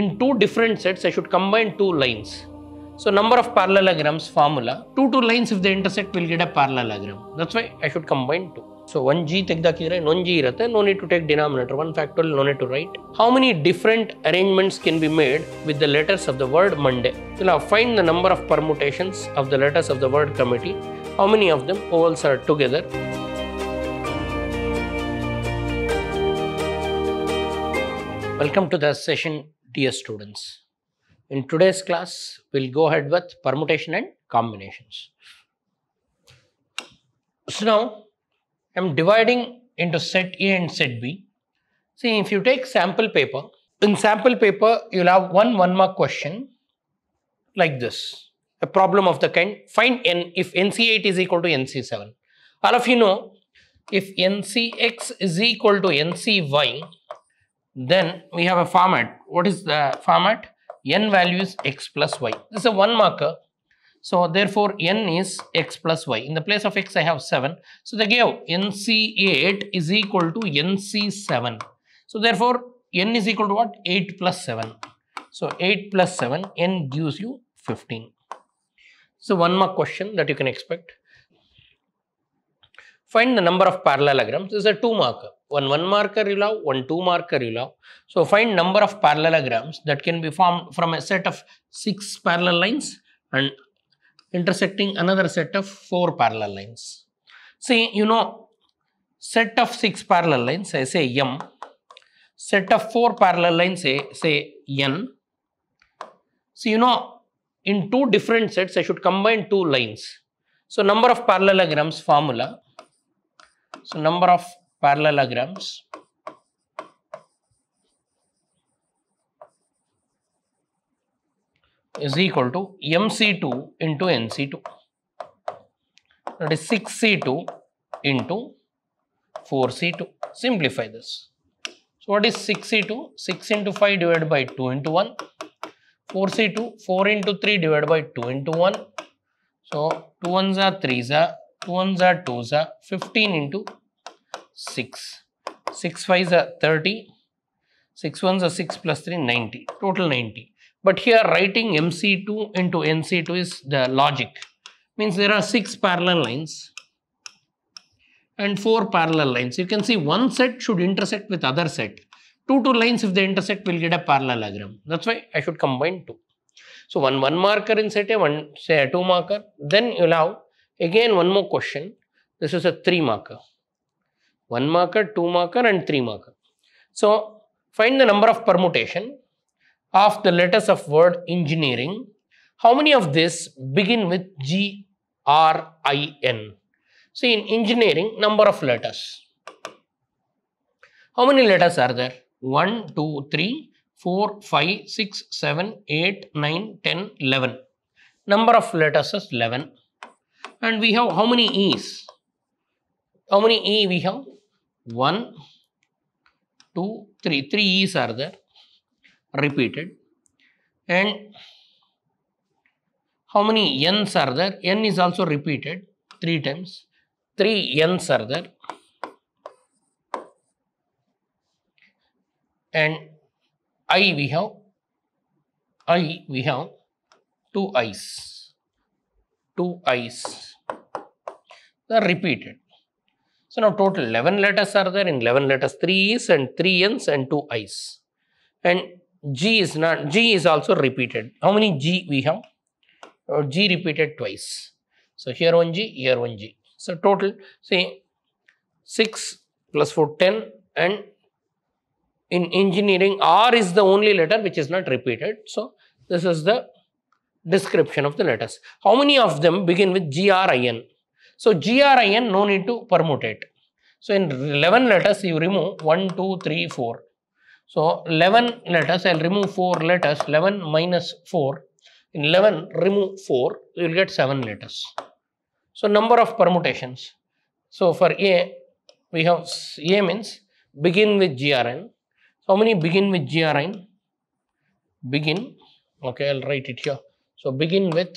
in two different sets, I should combine two lines. So number of parallelograms formula, two two lines if they intersect will get a parallelogram. That's why I should combine two. So 1g tegda kira and 1g irate, no need to take denominator, one factorial no need to write. How many different arrangements can be made with the letters of the word Monday? So now find the number of permutations of the letters of the word committee. How many of them ovals are together? Welcome to the session Dear students, in today's class, we'll go ahead with permutation and combinations. So now, I'm dividing into set A and set B. See, if you take sample paper, in sample paper, you'll have one one mark question like this. A problem of the kind, find n if NC8 is equal to NC7. All of you know, if NCX is equal to NCY, then we have a format. What is the format? n values x plus y. This is a 1 marker. So therefore, n is x plus y. In the place of x, I have 7. So they give nc8 is equal to nc7. So therefore, n is equal to what? 8 plus 7. So 8 plus 7, n gives you 15. So one more question that you can expect. Find the number of parallelograms. This is a 2 marker one one marker you'll have, one two marker you'll have. So find number of parallelograms that can be formed from a set of six parallel lines and intersecting another set of four parallel lines. See, you know, set of six parallel lines, I say M, set of four parallel lines, say, say N. So, you know, in two different sets, I should combine two lines. So, number of parallelograms formula. So, number of parallelograms is equal to mc2 into nc2 that is 6c2 into 4c2 simplify this so what is 6c2 6 into 5 divided by 2 into 1 4c2 4 into 3 divided by 2 into 1 so 2 ones are 3s are 2 ones are 2s are 15 into 6. 6 5s are 30. 6 1s are 6 plus 3, 90. Total 90. But here writing MC2 into NC2 is the logic. Means there are 6 parallel lines and 4 parallel lines. You can see one set should intersect with other set. Two two lines if they intersect will get a parallelogram. That's why I should combine two. So one one marker in set A, one say a two marker. Then you'll have again one more question. This is a three marker. 1 marker, 2 marker and 3 marker. So find the number of permutation of the letters of word engineering. How many of this begin with G, R, I, N? See in engineering, number of letters. How many letters are there? 1, 2, 3, 4, 5, 6, 7, 8, 9, 10, 11. Number of letters is 11. And we have how many E's? How many E we have? 1, 2, 3. Three E's are there repeated. And how many N's are there? N is also repeated 3 times. 3 N's are there. And I we have, I we have 2 I's. 2 I's. They are repeated. So now total 11 letters are there. In 11 letters, 3 E's and 3 N's and 2 I's. And G is not, G is also repeated. How many G we have? Uh, G repeated twice. So here one G, here one G. So total, see 6 plus 4, 10 and in engineering R is the only letter which is not repeated. So this is the description of the letters. How many of them begin with G R I N? So GRIN no need to permutate. So in 11 letters you remove 1, 2, 3, 4. So 11 letters I'll remove 4 letters 11 minus 4. In 11 remove 4 you will get 7 letters. So number of permutations. So for A we have A means begin with GRN. So how many begin with GRN? Begin okay I'll write it here. So begin with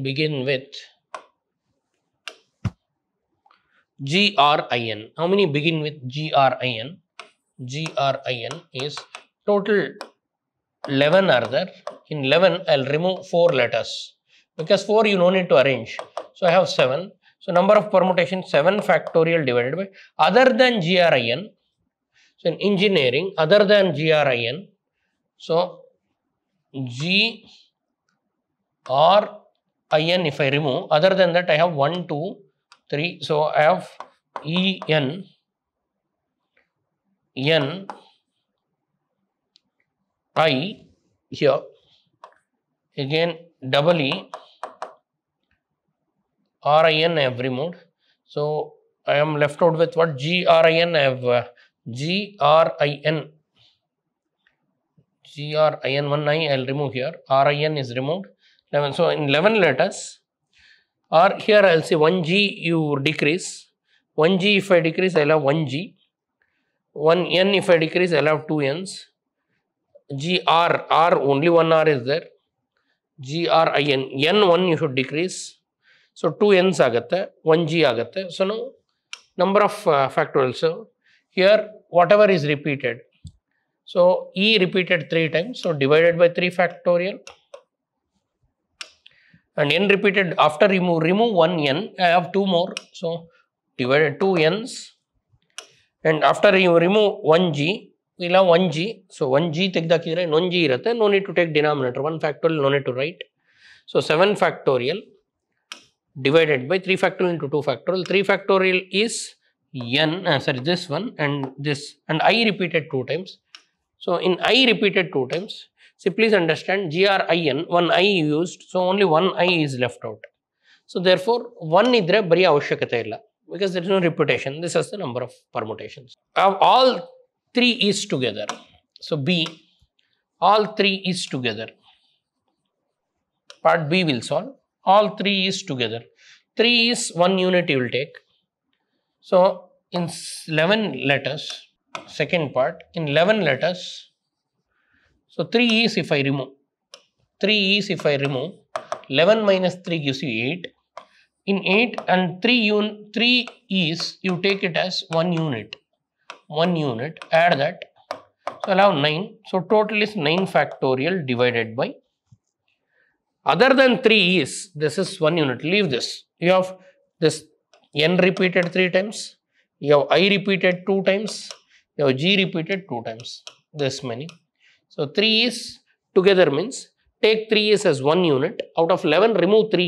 begin with GRIN. How many begin with GRIN? GRIN is total 11 are there. In 11, I'll remove 4 letters because 4 you no need to arrange. So, I have 7. So, number of permutation 7 factorial divided by other than GRIN. So, in engineering, other than GRIN. So, G R in if I remove other than that I have 1 2 3 so I have E N N I here again double e r i n I have removed so I am left out with what g r i n I have uh, g r i n g r i n 1 i I'll remove here r i n is removed 11. So, in 11 letters or here I will say 1G you decrease, 1G if I decrease I will have 1G, 1N if I decrease I will have 2Ns, GR, R only 1 R is there, GRIN, N1 you should decrease. So, 2 N's agatte, 1 G agatte. So, now number of uh, factorials. So, here whatever is repeated. So, E repeated 3 times. So, divided by 3 factorial and n repeated after remove remove one n I have two more so divided two n's and after you remove one g we'll have one g so one g take ತೆಗ್ದಾಕಿದ್ರೆ non g ಇರುತ್ತೆ no need to take denominator, one factorial, no need to write, so seven factorial divided by 3 factorial into 2 factorial 3 factorial is n uh, sorry this one and this and i repeated two times so in i repeated two times See, please understand GRIN, one I used, so only one I is left out. So, therefore, one idre bari ಅವಶ್ಯಕತೆ ಇಲ್ಲ because there is no reputation. This is the number of permutations. Of all three is together. So, B, all three is together. Part B will solve. All three is together. 3 is 1 unit you will take. So, in 11 letters, second part, in 11 letters, so 3 is if I remove. 3 is if I remove. 11 minus 3 gives you 8. In 8 and 3, un 3 is you take it as 1 unit. 1 unit. Add that. So i have 9. So total is 9 factorial divided by. Other than 3 is, this is 1 unit. Leave this. You have this n repeated 3 times. You have i repeated 2 times. You have g repeated 2 times. This many. So 3 is together means take 3 is as 1 unit. Out of 11 remove 3.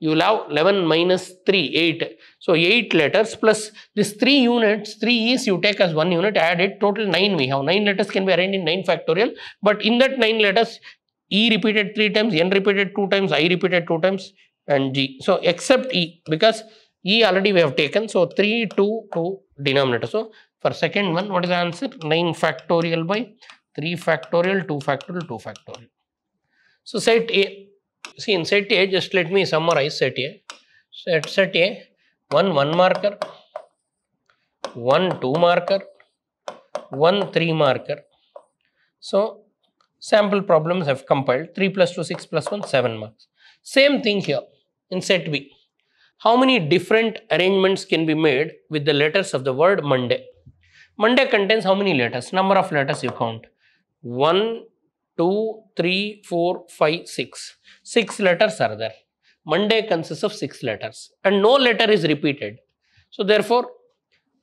You will have 11 minus 3, 8. So 8 letters plus this 3 units, 3 is you take as 1 unit, add it, total 9 we have. 9 letters can be arranged in 9 factorial. But in that 9 letters, E repeated 3 times, N repeated 2 times, I repeated 2 times and G. So except E because E already we have taken. So 3, 2, 2 denominator. So for second one, what is the answer? 9 factorial by 3 factorial, 2 factorial, 2 factorial. So set A, see in set A, just let me summarize set A. Set, set A, 1 1 marker, 1 2 marker, 1 3 marker. So sample problems have compiled 3 plus 2 6 plus 1 7 marks. Same thing here in set B. How many different arrangements can be made with the letters of the word Monday? Monday contains how many letters? Number of letters you count. 1, 2, 3, 4, 5, 6. 6 letters are there. Monday consists of 6 letters and no letter is repeated. So therefore,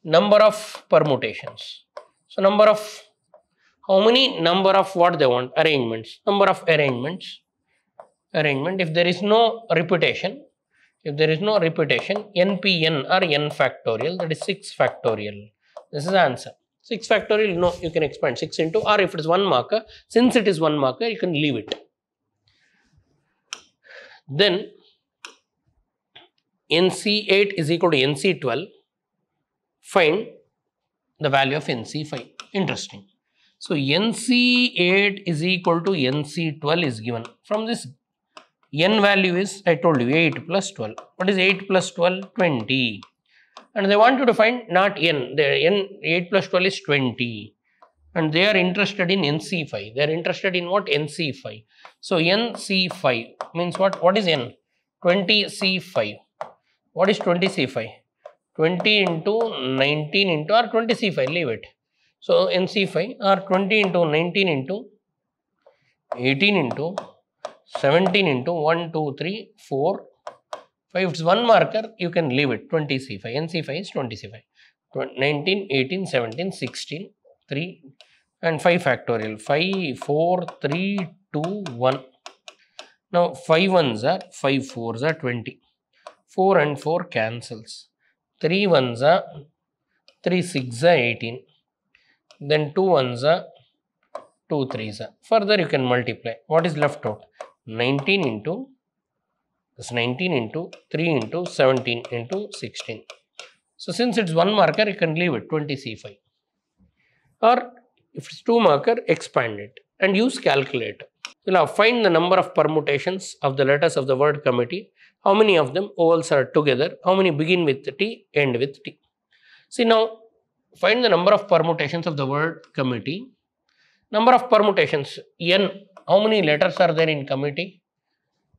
number of permutations. So number of, how many number of what they want? Arrangements. Number of arrangements. Arrangement. If there is no repetition, if there is no repetition, npn or n factorial, that is 6 factorial. This is the answer. 6 factorial, no, you can expand 6 into or if it is 1 marker, since it is 1 marker, you can leave it. Then NC8 is equal to NC12, find the value of NC5. Interesting. So, NC8 is equal to NC12 is given. From this n value is, I told you 8 plus 12. What is 8 plus 12? 20 and they want you to find not n, the n 8 plus 12 is 20 and they are interested in NC5. They are interested in what? NC5. So NC5 means what? What is n? 20C5. What is 20C5? 20 into 19 into or 20C5, leave it. So NC5 or 20 into 19 into 18 into 17 into 1, 2, 3, 4, 5 it's 1 marker, you can leave it 20 C5. NC5 is 20 C5. 19, 18, 17, 16, 3 and 5 factorial. 5, 4, 3, 2, 1. Now 5 ones are 5 4s are 20. 4 and 4 cancels. 3 ones are 3 6 are 18. Then 2 ones are 2 3s are. Further you can multiply. What is left out? 19 into this 19 into 3 into 17 into 16. So since it's one marker, you can leave it 20C5. Or if it's two marker, expand it and use calculator. You'll have find the number of permutations of the letters of the word committee, how many of them ovals are together, how many begin with T, end with T. See now, find the number of permutations of the word committee. Number of permutations, n, how many letters are there in committee?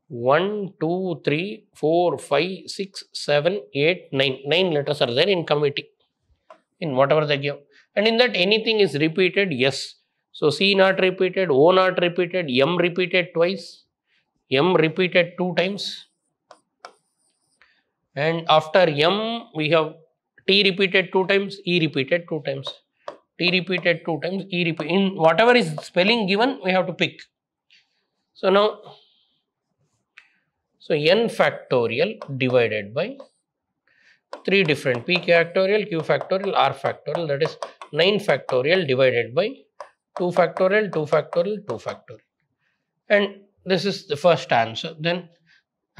1, 2, 3, 4, 5, 6, 7, 8, 9. 9 letters are there in committee, in whatever they give. And in that anything is repeated, yes. So C not repeated, O not repeated, M repeated twice, M repeated two times. And after M, we have T repeated two times, E repeated two times. T repeated two times, E repeated. In whatever is spelling given, we have to pick. So now, so, n factorial divided by three different p factorial, q factorial, r factorial that is 9 factorial divided by 2 factorial, 2 factorial, 2 factorial. And this is the first answer. Then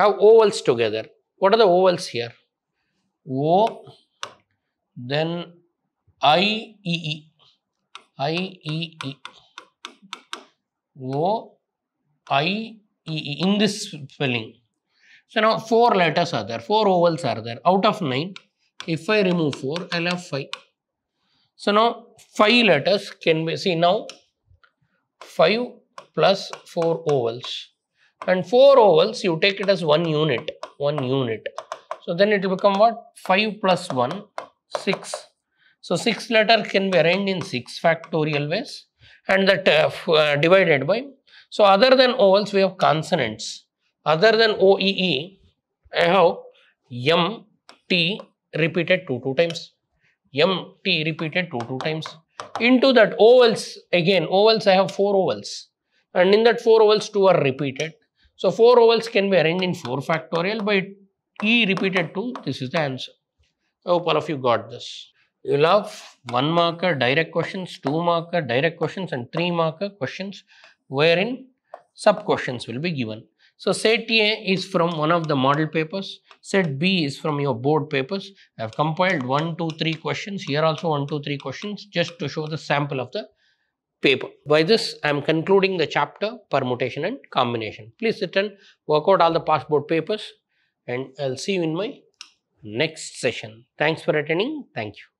have ovals together. What are the ovals here? O, then I, E, E, I, E, E, O, I, E, E in this spelling. So now 4 letters are there, 4 ovals are there. Out of 9, if I remove 4, I'll have 5. So now 5 letters can be, see now 5 plus 4 ovals. And 4 ovals, you take it as 1 unit, 1 unit. So then it will become what? 5 plus 1, 6. So 6 letter can be arranged in 6 factorial ways and that uh, uh, divided by. So other than ovals, we have consonants. Other than OEE, I have MT repeated 2 2 times. MT repeated 2 2 times. Into that ovals, again ovals I have 4 ovals. And in that 4 ovals 2 are repeated. So 4 ovals can be arranged in 4 factorial by E repeated 2. This is the answer. I hope all of you got this. You'll have 1 marker direct questions, 2 marker direct questions and 3 marker questions wherein sub questions will be given. So set A is from one of the model papers. Set B is from your board papers. I have compiled one, two, three questions. Here also one, two, three questions just to show the sample of the paper. By this, I am concluding the chapter permutation and combination. Please sit and work out all the passport papers and I'll see you in my next session. Thanks for attending. Thank you.